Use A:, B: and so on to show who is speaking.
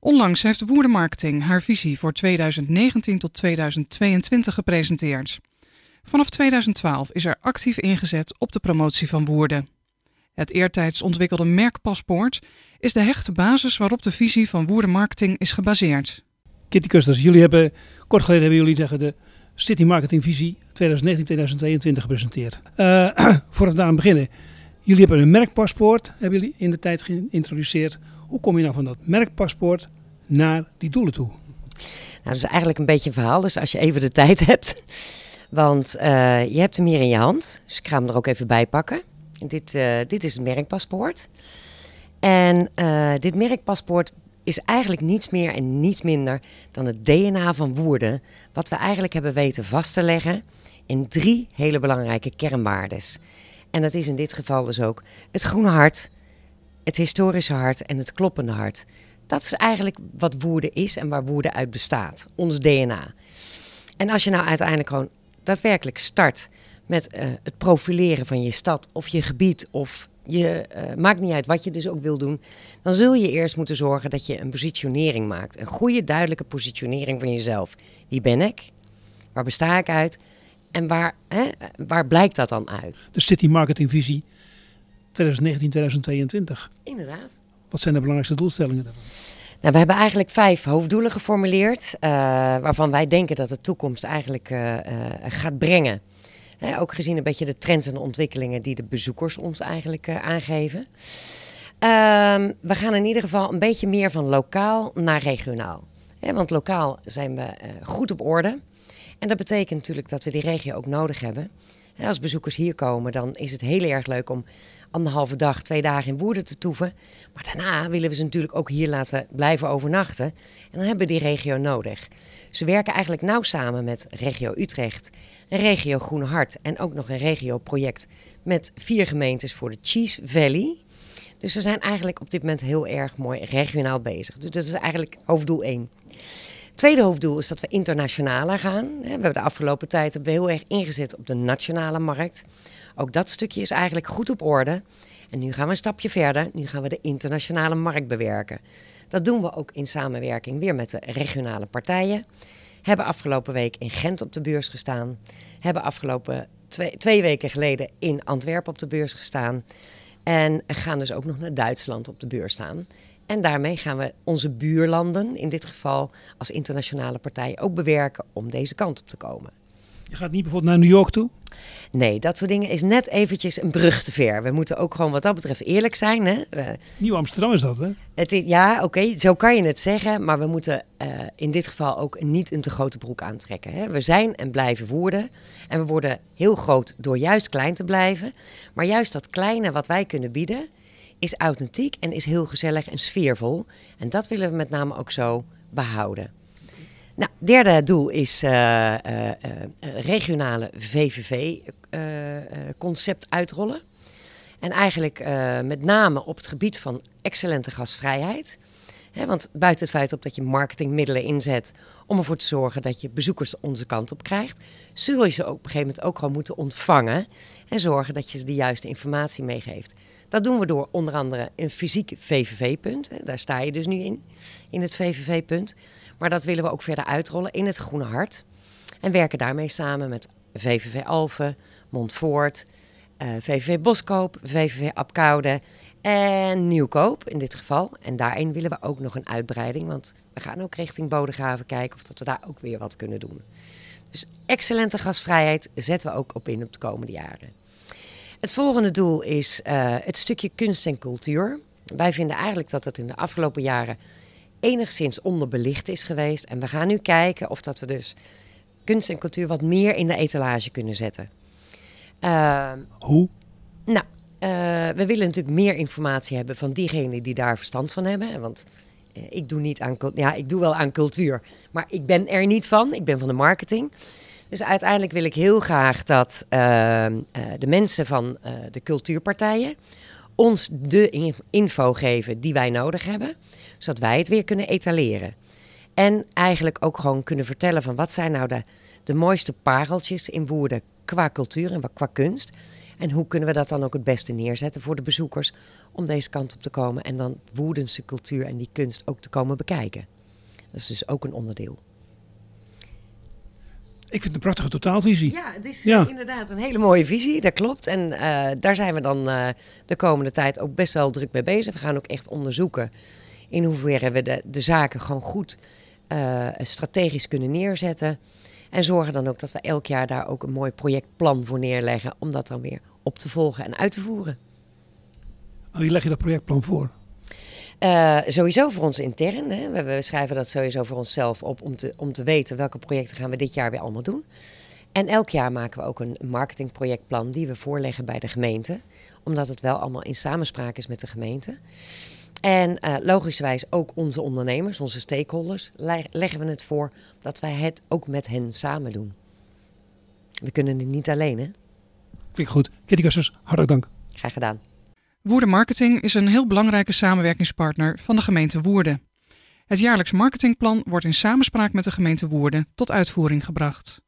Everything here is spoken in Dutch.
A: Onlangs heeft Woerden Marketing haar visie voor 2019 tot 2022 gepresenteerd. Vanaf 2012 is er actief ingezet op de promotie van Woerden. Het eertijds ontwikkelde merkpaspoort is de hechte basis waarop de visie van Woerden Marketing is gebaseerd. Kitty Kusters, jullie hebben kort geleden hebben jullie zeggen de City Marketing Visie 2019-2022 gepresenteerd. Uh, voordat we aan beginnen, jullie hebben een merkpaspoort hebben jullie in de tijd geïntroduceerd. Hoe kom je nou van dat merkpaspoort naar die doelen toe? Nou, dat is eigenlijk een beetje een verhaal, dus als je even de tijd hebt. Want eh, je hebt hem hier in je hand, dus ik ga hem er ook even bij pakken. Dit, eh, dit is het merkpaspoort. En eh, dit merkpaspoort is eigenlijk niets meer en niets minder dan het DNA van Woerden, wat we eigenlijk hebben weten vast te leggen in drie hele belangrijke kernwaarden. En dat is in dit geval dus ook het groene hart, het historische hart en het kloppende hart. Dat is eigenlijk wat woede is en waar woede uit bestaat, ons DNA. En als je nou uiteindelijk gewoon daadwerkelijk start met eh, het profileren van je stad of je gebied of je eh, maakt niet uit wat je dus ook wil doen, dan zul je eerst moeten zorgen dat je een positionering maakt. Een goede, duidelijke positionering van jezelf. Wie ben ik? Waar besta ik uit? En waar, hè, waar blijkt dat dan uit? De dus city marketing visie. 2019, 2022. Inderdaad. Wat zijn de belangrijkste doelstellingen daarvan? Nou, we hebben eigenlijk vijf hoofddoelen geformuleerd, eh, waarvan wij denken dat de toekomst eigenlijk eh, eh, gaat brengen. Hè, ook gezien een beetje de trends en ontwikkelingen die de bezoekers ons eigenlijk aangeven. Ehm, we gaan in ieder geval een beetje meer van lokaal naar regionaal. Hè, want lokaal zijn we goed op orde. En dat betekent natuurlijk dat we die regio ook nodig hebben als bezoekers hier komen, dan is het heel erg leuk om anderhalve dag, twee dagen in Woerden te toeven. Maar daarna willen we ze natuurlijk ook hier laten blijven overnachten. En dan hebben we die regio nodig. Ze werken eigenlijk nauw samen met regio Utrecht, regio Groene Hart en ook nog een regio-project met vier gemeentes voor de Cheese Valley. Dus we zijn eigenlijk op dit moment heel erg mooi regionaal bezig. Dus dat is eigenlijk hoofddoel 1 tweede hoofddoel is dat we internationaler gaan. We hebben de afgelopen tijd heel erg ingezet op de nationale markt. Ook dat stukje is eigenlijk goed op orde. En nu gaan we een stapje verder. Nu gaan we de internationale markt bewerken. Dat doen we ook in samenwerking weer met de regionale partijen. Hebben afgelopen week in Gent op de beurs gestaan. Hebben afgelopen twee, twee weken geleden in Antwerpen op de beurs gestaan. En gaan dus ook nog naar Duitsland op de beurs staan. En daarmee gaan we onze buurlanden, in dit geval als internationale partij, ook bewerken om deze kant op te komen. Je gaat niet bijvoorbeeld naar New York toe? Nee, dat soort dingen is net eventjes een brug te ver. We moeten ook gewoon wat dat betreft eerlijk zijn. Hè? Nieuw Amsterdam is dat, hè? Het is, ja, oké, zo kan je het zeggen. Maar we moeten eh, in dit geval ook niet een te grote broek aantrekken. Hè? We zijn en blijven woorden. En we worden heel groot door juist klein te blijven. Maar juist dat kleine wat wij kunnen bieden is authentiek en is heel gezellig en sfeervol. En dat willen we met name ook zo behouden. Nou, derde doel is uh, regionale VVV-concept uitrollen. En eigenlijk met name op het gebied van excellente gastvrijheid. want buiten het feit op dat je marketingmiddelen inzet om ervoor te zorgen dat je bezoekers onze kant op krijgt, zul je ze ook op een gegeven moment ook gewoon moeten ontvangen en zorgen dat je ze de juiste informatie meegeeft. Dat doen we door onder andere een fysiek VVV-punt. Daar sta je dus nu in, in het VVV-punt. Maar dat willen we ook verder uitrollen in het Groene Hart. En werken daarmee samen met VVV Alphen, Montfort, VVV Boskoop, VVV Apkoude en Nieuwkoop in dit geval. En daarin willen we ook nog een uitbreiding, want we gaan ook richting Bodegraven kijken of dat we daar ook weer wat kunnen doen. Dus excellente gastvrijheid zetten we ook op in op de komende jaren. Het volgende doel is eh, het stukje kunst en cultuur. Wij vinden eigenlijk dat dat in de afgelopen jaren enigszins onderbelicht is geweest. En we gaan nu kijken of dat we dus kunst en cultuur wat meer in de etalage kunnen zetten. Eh, Hoe? Nou, eh, we willen natuurlijk meer informatie hebben van diegenen die daar verstand van hebben. Want eh, ik doe niet aan ja, ik doe wel aan cultuur, maar ik ben er niet van. Ik ben van de marketing. Dus uiteindelijk wil ik heel graag dat ehm, eh, de mensen van eh, de cultuurpartijen ons de info geven die wij nodig hebben, zodat wij het weer kunnen etaleren. En eigenlijk ook gewoon kunnen vertellen van wat zijn nou de, de mooiste pareltjes in woorden qua cultuur en qua kunst. En hoe kunnen we dat dan ook het beste neerzetten voor de bezoekers om deze kant op te komen en dan Woerdense cultuur en die kunst ook te komen bekijken. Dat is dus ook een onderdeel. Ik vind het een prachtige totaalvisie. Ja, het is eh, inderdaad een hele mooie visie, dat klopt. En eh, daar zijn we dan eh, de komende tijd ook best wel druk mee bezig. We gaan ook echt onderzoeken in hoeverre we de, de zaken gewoon goed strategisch kunnen neerzetten. En zorgen dan ook dat we elk jaar daar ook een mooi projectplan voor neerleggen. Om dat dan weer op te volgen en uit te voeren. En oh, wie leg je dat projectplan voor? Eh, sowieso voor ons intern. Hè. We, we, schrijven dat sowieso voor onszelf op om te, om te weten welke projecten gaan we dit jaar weer allemaal doen. En elk jaar maken we ook een marketingprojectplan die we voorleggen bij de gemeente. Omdat het wel allemaal in samenspraak is met de gemeente. En uh, logischerwijs ook onze ondernemers, onze stakeholders, leggen we het voor dat wij het ook met hen samen doen. We kunnen het niet alleen, hè? Klinkt goed. Kitty Kussers, hartelijk dank. Graag gedaan. Woerden Marketing is een heel belangrijke samenwerkingspartner van de gemeente Woerden. Het jaarlijks marketingplan wordt in samenspraak met de gemeente Woerden tot uitvoering gebracht.